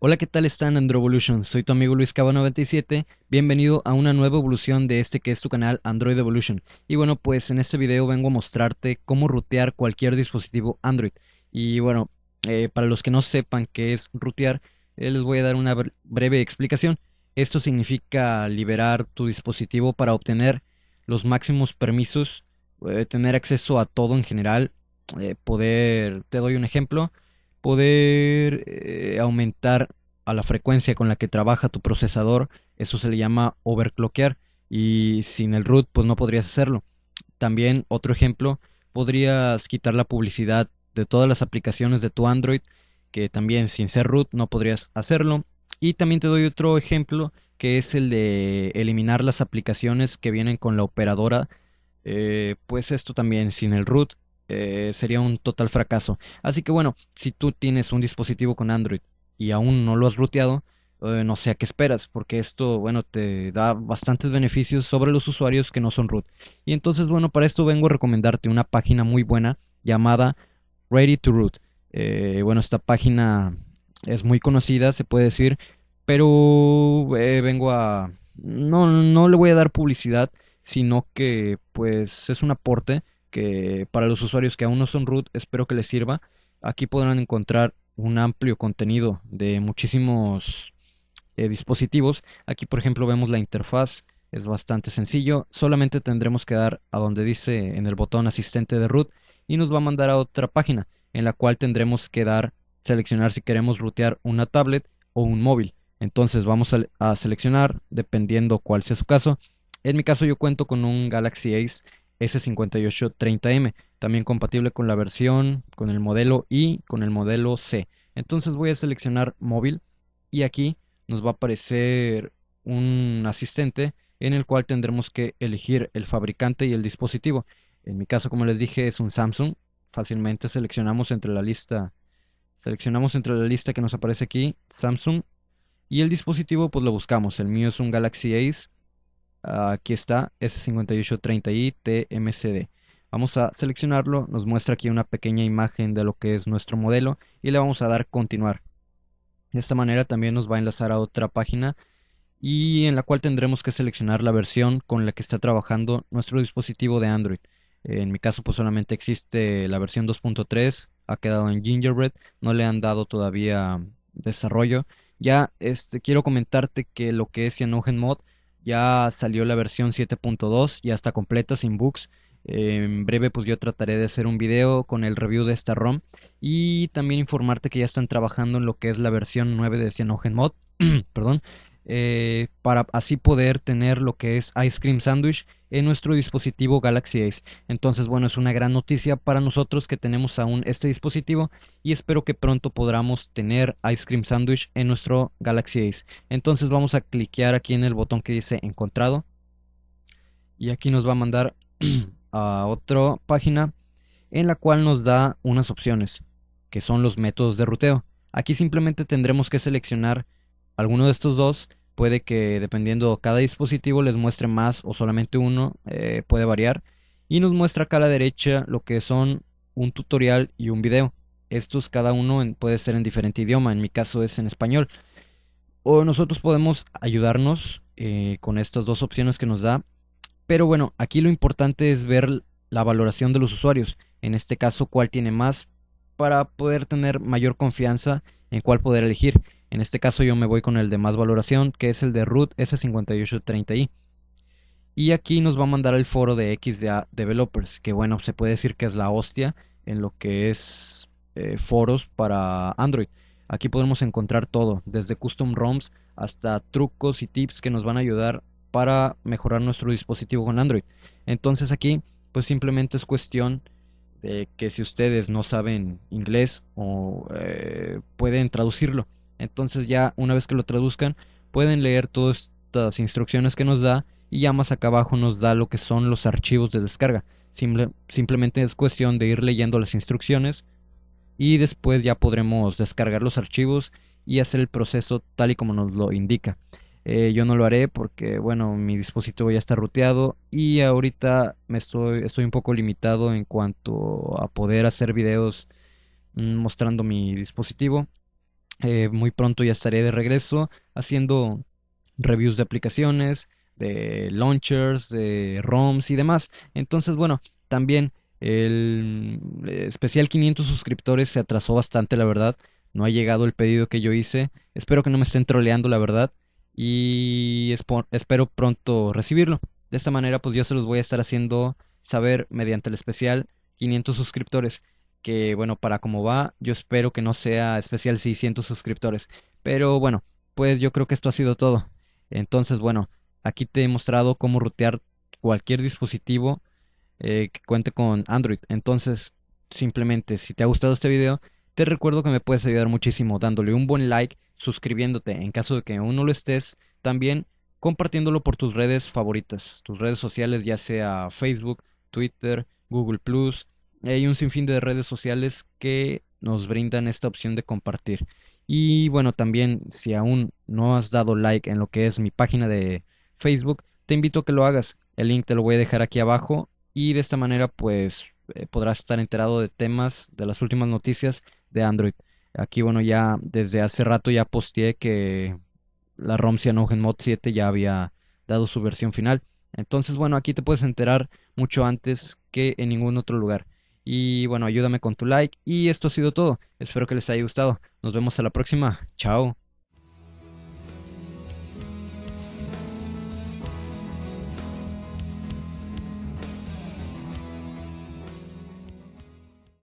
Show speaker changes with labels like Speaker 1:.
Speaker 1: Hola, ¿qué tal están Evolution. Soy tu amigo Luis Cava 97. Bienvenido a una nueva evolución de este que es tu canal Android Evolution. Y bueno, pues en este video vengo a mostrarte cómo rutear cualquier dispositivo Android. Y bueno, eh, para los que no sepan qué es rutear, eh, les voy a dar una breve explicación. Esto significa liberar tu dispositivo para obtener los máximos permisos, eh, tener acceso a todo en general, poder, te doy un ejemplo, poder eh, aumentar a la frecuencia con la que trabaja tu procesador, eso se le llama overclockear y sin el root pues no podrías hacerlo. También otro ejemplo, podrías quitar la publicidad de todas las aplicaciones de tu Android, que también sin ser root no podrías hacerlo. Y también te doy otro ejemplo que es el de eliminar las aplicaciones que vienen con la operadora. Eh, pues esto también sin el root eh, sería un total fracaso. Así que bueno, si tú tienes un dispositivo con Android y aún no lo has ruteado, eh, no sé a qué esperas, porque esto, bueno, te da bastantes beneficios sobre los usuarios que no son root. Y entonces, bueno, para esto vengo a recomendarte una página muy buena llamada Ready to Root. Eh, bueno, esta página es muy conocida, se puede decir, pero vengo a... No, no le voy a dar publicidad, sino que pues es un aporte que para los usuarios que aún no son root espero que les sirva. Aquí podrán encontrar un amplio contenido de muchísimos eh, dispositivos. Aquí por ejemplo vemos la interfaz, es bastante sencillo. Solamente tendremos que dar a donde dice en el botón asistente de root y nos va a mandar a otra página en la cual tendremos que dar, seleccionar si queremos rootear una tablet o un móvil. Entonces vamos a, a seleccionar dependiendo cuál sea su caso. En mi caso yo cuento con un Galaxy Ace S5830M, también compatible con la versión, con el modelo I, con el modelo C. Entonces voy a seleccionar móvil y aquí nos va a aparecer un asistente en el cual tendremos que elegir el fabricante y el dispositivo. En mi caso, como les dije, es un Samsung. Fácilmente seleccionamos entre la lista seleccionamos entre la lista que nos aparece aquí Samsung y el dispositivo pues lo buscamos. El mío es un Galaxy Ace Ah, aquí está S5830i TMCD. Vamos a seleccionarlo, nos muestra aquí una pequeña imagen de lo que es nuestro modelo y le vamos a dar continuar. De esta manera también nos va a enlazar a otra página y en la cual tendremos que seleccionar la versión con la que está trabajando nuestro dispositivo de Android. En mi caso pues solamente existe la versión 2.3, ha quedado en Gingerbread, no le han dado todavía desarrollo. Ya este, quiero comentarte que lo que es CyanogenMod Mod ya salió la versión 7.2, ya está completa, sin bugs. en breve pues yo trataré de hacer un video con el review de esta ROM. Y también informarte que ya están trabajando en lo que es la versión 9 de CyanogenMod. Mod. Perdón, eh, para así poder tener lo que es Ice Cream Sandwich en nuestro dispositivo Galaxy Ace. Entonces, bueno, es una gran noticia para nosotros que tenemos aún este dispositivo y espero que pronto podamos tener Ice Cream Sandwich en nuestro Galaxy Ace. Entonces vamos a cliquear aquí en el botón que dice encontrado y aquí nos va a mandar a otra página en la cual nos da unas opciones que son los métodos de ruteo. Aquí simplemente tendremos que seleccionar alguno de estos dos puede que dependiendo cada dispositivo les muestre más o solamente uno, eh, puede variar. Y nos muestra acá a la derecha lo que son un tutorial y un video. Estos cada uno puede ser en diferente idioma, en mi caso es en español. O nosotros podemos ayudarnos eh, con estas dos opciones que nos da. Pero bueno, aquí lo importante es ver la valoración de los usuarios. En este caso, cuál tiene más para poder tener mayor confianza en cuál poder elegir. En este caso yo me voy con el de más valoración, que es el de root S5830i. Y aquí nos va a mandar el foro de XDA Developers, que bueno, se puede decir que es la hostia en lo que es eh, foros para Android. Aquí podemos encontrar todo, desde custom ROMs hasta trucos y tips que nos van a ayudar para mejorar nuestro dispositivo con Android. Entonces aquí, pues simplemente es cuestión de que si ustedes no saben inglés o eh, pueden traducirlo. Entonces ya una vez que lo traduzcan pueden leer todas estas instrucciones que nos da y ya más acá abajo nos da lo que son los archivos de descarga. simplemente es cuestión de ir leyendo las instrucciones y después ya podremos descargar los archivos y hacer el proceso tal y como nos lo indica. Eh, yo no lo haré porque, bueno, mi dispositivo ya está ruteado y ahorita me estoy, estoy un poco limitado en cuanto a poder hacer videos mm, mostrando mi dispositivo. Eh, muy pronto ya estaré de regreso haciendo reviews de aplicaciones, de launchers, de ROMs y demás. Entonces, bueno, también el eh, especial 500 suscriptores se atrasó bastante, la verdad. No ha llegado el pedido que yo hice. Espero que no me estén troleando, la verdad. Y espero pronto recibirlo. De esta manera, pues yo se los voy a estar haciendo saber mediante el especial 500 suscriptores que bueno, para como va, yo espero que no sea especial 600 suscriptores. Pero bueno, pues yo creo que esto ha sido todo. Entonces, bueno, aquí te he mostrado cómo rotear cualquier dispositivo eh, que cuente con Android. Entonces, simplemente, si te ha gustado este video, te recuerdo que me puedes ayudar muchísimo dándole un buen like, suscribiéndote en caso de que aún no lo estés, también compartiéndolo por tus redes favoritas, tus redes sociales, ya sea Facebook, Twitter, Google hay un sinfín de redes sociales que nos brindan esta opción de compartir. Y bueno, también si aún no has dado like en lo que es mi página de Facebook, te invito a que lo hagas. El link te lo voy a dejar aquí abajo y de esta manera pues eh, podrás estar enterado de temas, de las últimas noticias de Android. Aquí bueno, ya desde hace rato ya posteé que la ROM Mod 7 ya había dado su versión final. Entonces, bueno, aquí te puedes enterar mucho antes que en ningún otro lugar. Y bueno, ayúdame con tu like. Y esto ha sido todo. Espero que les haya gustado. Nos vemos a la próxima. Chao.